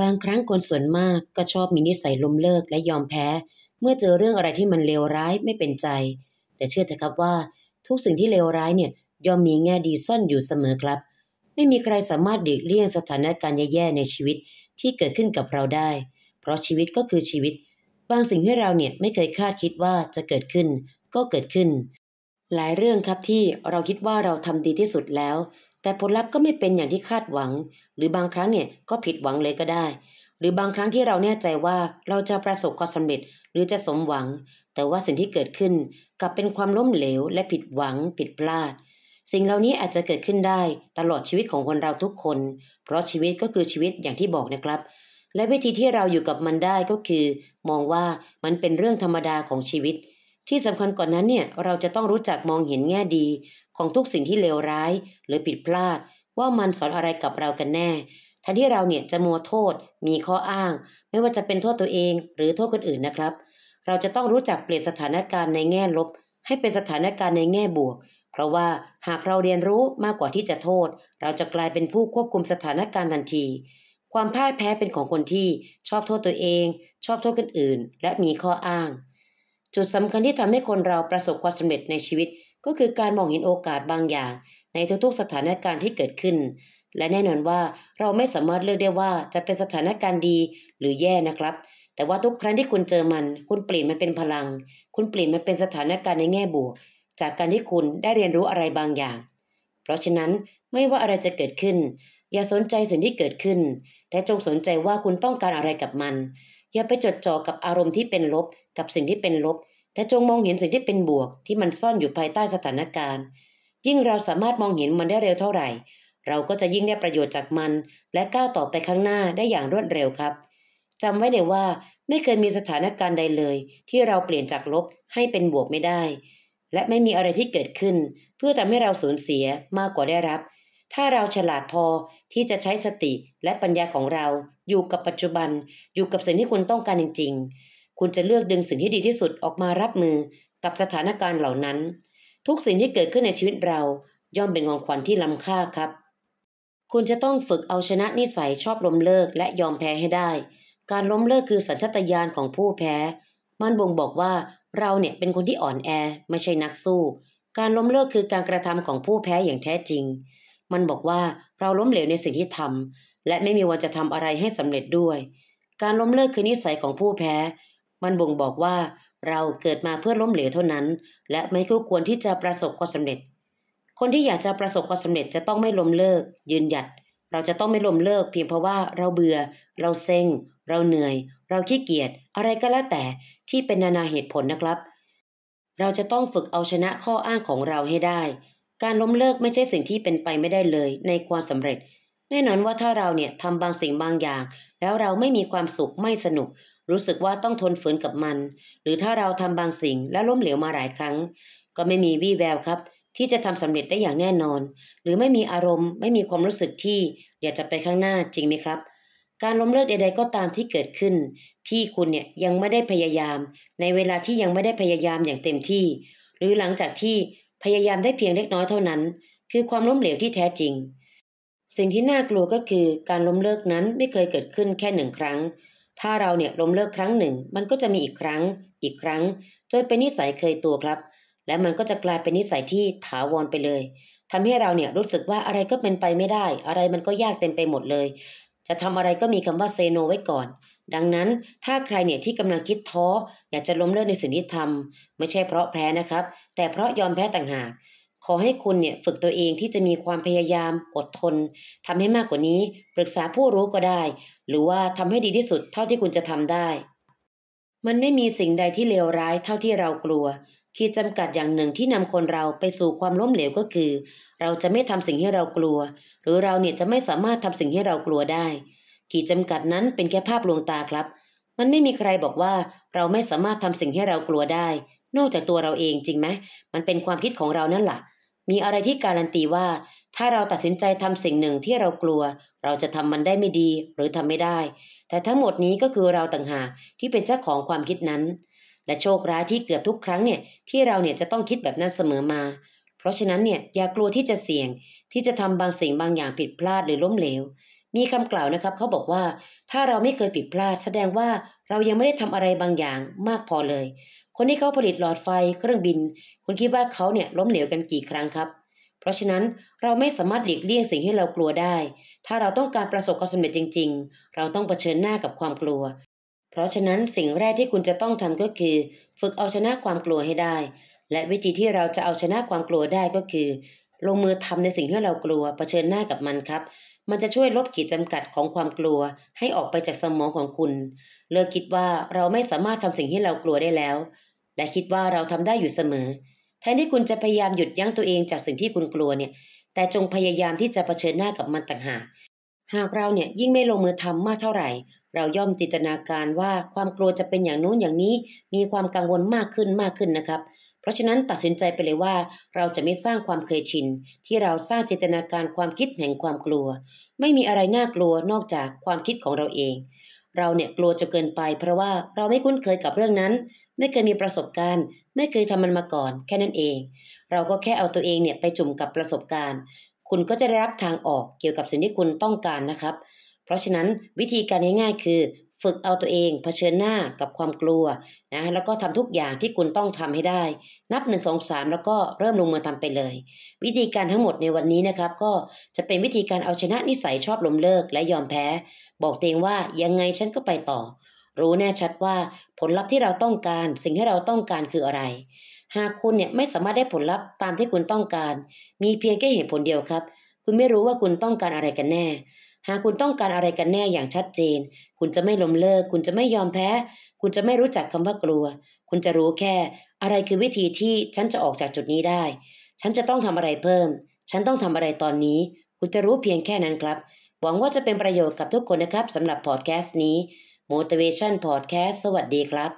บางครั้งคนส่วนมากก็ชอบมีนิสัยล้มเลิกและยอมแพ้ เมื่อเจอเรื่องอะไรที่มันเลวร้ายไม่เป็นใจ แต่เชื่อเถอะครับว่า ทุกสิ่งที่เลวร้ายเนี่ยย่อมมีแง่ดีซ่อนอยู่เสมอครับ ไม่มีใครสามารถเด็กเลี่ยงสถานการณ์แย่ๆในชีวิตที่เกิดขึ้นกับเราได้ เพราะชีวิตก็คือชีวิต บางสิ่งที่เราเนี่ยไม่เคยคาดคิดว่าจะเกิดขึ้น ก็เกิดขึ้น หลายเรื่องครับที่เราคิดว่าเราทำดีที่สุดแล้วแต่ผลลัพธ์ก็ไม่เป็นอย่างที่คาดหวัง หรือบางครั้งเนี่ยก็ผิดหวังเลยก็ได้ หรือบางครั้งที่เราแน่ใจว่าเราจะประสบความสำเร็จหรือจะสมหวัง แต่ว่าสิ่งที่เกิดขึ้นกลับเป็นความล้มเหลวและผิดหวัง ผิดพลาด สิ่งเหล่านี้อาจจะเกิดขึ้นได้ตลอดชีวิตของคนเราทุกคน เพราะชีวิตก็คือชีวิตอย่างที่บอกนะครับ และวิธีที่เราอยู่กับมันได้ก็คือ มองว่ามันเป็นเรื่องธรรมดาของชีวิต ที่สำคัญก่อนนั้นเนี่ยเราจะต้องรู้จักมองเห็นแง่ดีของทุกสิ่งที่เลวร้ายหรือผิดพลาด ว่ามันสอนอะไรกับเรากันแน่ททนที่เราเนี่ยจะมัวโทษ มีข้ออ้าง ไม่ว่าจะเป็นโทษตัวเอง หรือโทษคนอื่นนะครับ เราจะต้องรู้จักเปลี่ยนสถานการณ์ในแง่ลบ ให้เป็นสถานการณ์ในแง่บวก เพราะว่าหากเราเรียนรู้มากกว่าที่จะโทษ เราจะกลายเป็นผู้ควบคุมสถานการณ์ทันที ความพ่ายแพ้เป็นของคนที่ชอบโทษตัวเอง ชอบโทษคนอื่นและมีข้ออ้าง จุดสำคัญที่ทำให้คนเราประสบความสำเร็จในชีวิตก็คือการมองเห็นโอกาสบางอย่าง ในทุกๆสถานการณ์ที่เกิดขึ้น และแน่นอนว่าเราไม่สามารถเลือกได้ว่าจะเป็นสถานการณ์ดีหรือแย่นะครับ แต่ว่าทุกครั้งที่คุณเจอมัน คุณเปลี่ยนมันเป็นพลัง คุณเปลี่ยนมันเป็นสถานการณ์ในแง่บวกจากการที่คุณได้เรียนรู้อะไรบางอย่าง เพราะฉะนั้นไม่ว่าอะไรจะเกิดขึ้น อย่าสนใจสิ่งที่เกิดขึ้น แต่จงสนใจว่าคุณต้องการอะไรกับมัน อย่าไปจดจ่อกับอารมณ์ที่เป็นลบ กับสิ่งที่เป็นลบแต่จงมองเห็นสิ่งที่เป็นบวกที่มันซ่อนอยู่ภายใต้สถานการณ์ ยิ่งเราสามารถมองเห็นมันได้เร็วเท่าไหร่ เราก็จะยิ่งได้ประโยชน์จากมัน และก้าวต่อไปข้างหน้าได้อย่างรวดเร็วครับ จำไว้เลยว่าไม่เคยมีสถานการณ์ใดเลย ที่เราเปลี่ยนจากลบให้เป็นบวกไม่ได้ และไม่มีอะไรที่เกิดขึ้น เพื่อทำให้เราสูญเสียมากกว่าได้รับ ถ้าเราฉลาดพอที่จะใช้สติและปัญญาของเรา อยู่กับปัจจุบัน อยู่กับสิ่งที่คุณต้องการจริง ๆคุณจะเลือกดึงสิ่งที่ดีที่สุดออกมารับมือกับสถานการณ์เหล่านั้น ทุกสิ่งที่เกิดขึ้นในชีวิตเรา ย่อมเป็นของขวัญที่ล้ำค่าครับ คุณจะต้องฝึกเอาชนะนิสัย ชอบล้มเลิกและยอมแพ้ให้ได้ การล้มเลิกคือสัญชาตญาณของผู้แพ้ มันบ่งบอกว่าเราเนี่ยเป็นคนที่อ่อนแอไม่ใช่นักสู้ การล้มเลิกคือการกระทำของผู้แพ้อย่างแท้จริง มันบอกว่าเราล้มเหลวในสิ่งที่ทำและไม่มีวันจะทำอะไรให้สำเร็จด้วย การล้มเลิกคือนิสัยของผู้แพ้มันบ่งบอกว่าเราเกิดมาเพื่อล้มเหลวเท่านั้น และไม่คู่ควรที่จะประสบความสำเร็จ คนที่อยากจะประสบความสำเร็จจะต้องไม่ล้มเลิก ยืนหยัด เราจะต้องไม่ล้มเลิกเพียงเพราะว่าเราเบื่อ เราเซ็ง เราเหนื่อย เราขี้เกียจอะไรก็แล้วแต่ที่เป็นนานาเหตุผลนะครับ เราจะต้องฝึกเอาชนะข้ออ้างของเราให้ได้ การล้มเลิกไม่ใช่สิ่งที่เป็นไปไม่ได้เลย ในความสำเร็จ แน่นอนว่าถ้าเราเนี่ยทำบางสิ่งบางอย่าง แล้วเราไม่มีความสุขไม่สนุกรู้สึกว่าต้องทนฝืนกับมัน หรือถ้าเราทำบางสิ่ง และล้มเหลวมาหลายครั้ง ก็ไม่มี วี่แววครับ ที่จะทำสำเร็จได้อย่างแน่นอน หรือไม่มีอารมณ์ ไม่มีความรู้สึกที่ อยากจะไปข้างหน้าจริงไหมครับ การล้มเลิก ใดๆ ก็ตามที่เกิดขึ้น ที่คุณเนี่ยยังไม่ได้พยายาม ในเวลาที่ยังไม่ได้พยายามอย่างเต็มที่ หรือหลังจากที่พยายามได้เพียงเล็กน้อยเท่านั้น คือความล้มเหลวที่แท้จริง สิ่งที่น่ากลัวก็คือ การล้มเลิกนั้นไม่เคยเกิดขึ้นแค่หนึ่งครั้งถ้าเราเนี่ยล้มเลิกครั้งหนึ่งมันก็จะมีอีกครั้ง อีกครั้งจนเป็นนิสัยเคยตัวครับ และมันก็จะกลายเป็นนิสัยที่ถาวรไปเลย ทำให้เราเนี่ยรู้สึกว่าอะไรก็เป็นไปไม่ได้ อะไรมันก็ยากเต็มไปหมดเลย จะทำอะไรก็มีคำว่าเซโนไว้ก่อน ดังนั้นถ้าใครเนี่ยที่กำลังคิดท้อ อยากจะล้มเลิกในสิ่งที่ทำไม่ใช่เพราะแพ้นะครับ แต่เพราะยอมแพ้ต่างหากขอให้คุณเนี่ย ฝึกตัวเองที่จะมีความพยายาม อดทน ทำให้มากกว่านี้ ปรึกษาผู้รู้ก็ได้ หรือว่าทำให้ดีที่สุดเท่าที่คุณจะทำได้ มันไม่มีสิ่งใดที่เลวร้ายเท่าที่เรากลัวขีดจำกัดอย่างหนึ่งที่นำคนเราไปสู่ความล้มเหลวก็คือ เราจะไม่ทำสิ่งที่เรากลัว หรือเราเนี่ยจะไม่สามารถทำสิ่งที่เรากลัวได้ขีดจำกัดนั้นเป็นแค่ภาพลวงตาครับ มันไม่มีใครบอกว่าเราไม่สามารถทำสิ่งที่เรากลัวได้ นอกจากตัวเราเองจริงไหมมันเป็นความคิดของเรานั่นแหละมีอะไรที่การันตีว่า ถ้าเราตัดสินใจทำสิ่งหนึ่งที่เรากลัว เราจะทำมันได้ไม่ดีหรือทำไม่ได้ แต่ทั้งหมดนี้ก็คือเราต่างหากที่เป็นเจ้าของความคิดนั้น และโชคร้ายที่เกือบทุกครั้งเนี่ยที่เราเนี่ยจะต้องคิดแบบนั้นเสมอมา เพราะฉะนั้นเนี่ยอย่ากลัวที่จะเสี่ยงที่จะทำบางสิ่งบางอย่างผิดพลาดหรือล้มเหลว มีคำกล่าวนะครับเขาบอกว่า ถ้าเราไม่เคยผิดพลาด แสดงว่าเรายังไม่ได้ทำอะไรบางอย่างมากพอเลยคนที่เขาผลิตหลอดไฟ เครื่องบิน คุณคิดว่าเขาเนี่ยล้มเหลวกันกี่ครั้งครับ เพราะฉะนั้นเราไม่สามารถหลีกเลี่ยงสิ่งที่เรากลัวได้ ถ้าเราต้องการประสบความสำเร็จจริง ๆ เราต้องเผชิญหน้ากับความกลัว เพราะฉะนั้นสิ่งแรกที่คุณจะต้องทำก็คือ ฝึกเอาชนะความกลัวให้ได้ และวิธีที่เราจะเอาชนะความกลัวได้ก็คือ ลงมือทำในสิ่งที่เรากลัวเผชิญหน้ากับมันครับ มันจะช่วยลบขีดจำกัดของความกลัวให้ออกไปจากสมองของคุณ เลิกคิดว่าเราไม่สามารถทำสิ่งที่เรากลัวได้แล้วและคิดว่าเราทำได้อยู่เสมอ แทนที่คุณจะพยายามหยุดยั้งตัวเองจากสิ่งที่คุณกลัวเนี่ย แต่จงพยายามที่จะะเผชิญหน้ากับมันต่างหาก หากเราเนี่ยยิ่งไม่ลงมือทำมากเท่าไหร่ เราย่อมจินตนาการว่าความกลัวจะเป็นอย่างนู้นอย่างนี้ มีความกังวลมากขึ้นมากขึ้นนะครับ เพราะฉะนั้นตัดสินใจไปเลยว่า เราจะไม่สร้างความเคยชินที่เราสร้างจินตนาการความคิดแห่งความกลัว ไม่มีอะไรน่ากลัวนอกจากความคิดของเราเอง เราเนี่ยกลัวจะเกินไป เพราะว่าเราไม่คุ้นเคยกับเรื่องนั้นไม่เคยมีประสบการณ์ ไม่เคยทำมันมาก่อนแค่นั้นเอง เราก็แค่เอาตัวเองเนี่ยไปจุ่มกับประสบการณ์ คุณก็จะได้รับทางออกเกี่ยวกับสิ่งที่คุณต้องการนะครับ เพราะฉะนั้นวิธีการง่ายๆคือ ฝึกเอาตัวเองเผชิญหน้ากับความกลัวนะแล้วก็ทำทุกอย่างที่คุณต้องทำให้ได้ นับ1ามแล้วก็เริ่มลงมือทำไปเลย วิธีการทั้งหมดในวันนี้นะครับ ก็จะเป็นวิธีการเอาชนะนิสัยชอบล้มเลิกและยอมแพ้ บอกตัวเองว่ายังไงฉันก็ไปต่อรู้แน่ชัดว่าผลลัพธ์ที่เราต้องการสิ่งที่เราต้องการคืออะไร หากคุณเนี่ยไม่สามารถได้ผลลัพธ์ตามที่คุณต้องการ มีเพียงแค่เหตุผลเดียวครับ คุณไม่รู้ว่าคุณต้องการอะไรกันแน่ หากคุณต้องการอะไรกันแน่อย่างชัดเจน คุณจะไม่ล้มเลิก คุณจะไม่ยอมแพ้ คุณจะไม่รู้จักคำว่ากลัว คุณจะรู้แค่ อะไรคือวิธีที่ฉันจะออกจากจุดนี้ได้ ฉันจะต้องทำอะไรเพิ่ม ฉันต้องทำอะไรตอนนี้ คุณจะรู้เพียงแค่นั้นครับ หวังว่าจะเป็นประโยชน์กับทุกคนนะครับสำหรับพอดแคสต์นี้ Motivation Podcast สวัสดีครับ